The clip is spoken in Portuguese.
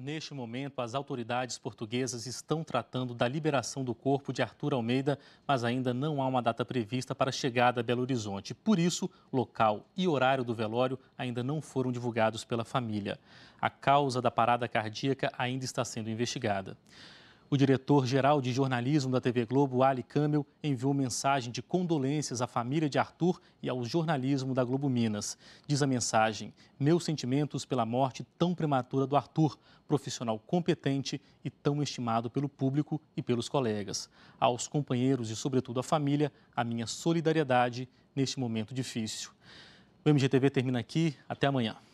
Neste momento, as autoridades portuguesas estão tratando da liberação do corpo de Arthur Almeida, mas ainda não há uma data prevista para a chegada a Belo Horizonte. Por isso, local e horário do velório ainda não foram divulgados pela família. A causa da parada cardíaca ainda está sendo investigada. O diretor-geral de jornalismo da TV Globo, Ali Camel, enviou mensagem de condolências à família de Arthur e ao jornalismo da Globo Minas. Diz a mensagem: Meus sentimentos pela morte tão prematura do Arthur, profissional competente e tão estimado pelo público e pelos colegas. Aos companheiros e, sobretudo, à família, a minha solidariedade neste momento difícil. O MGTV termina aqui. Até amanhã.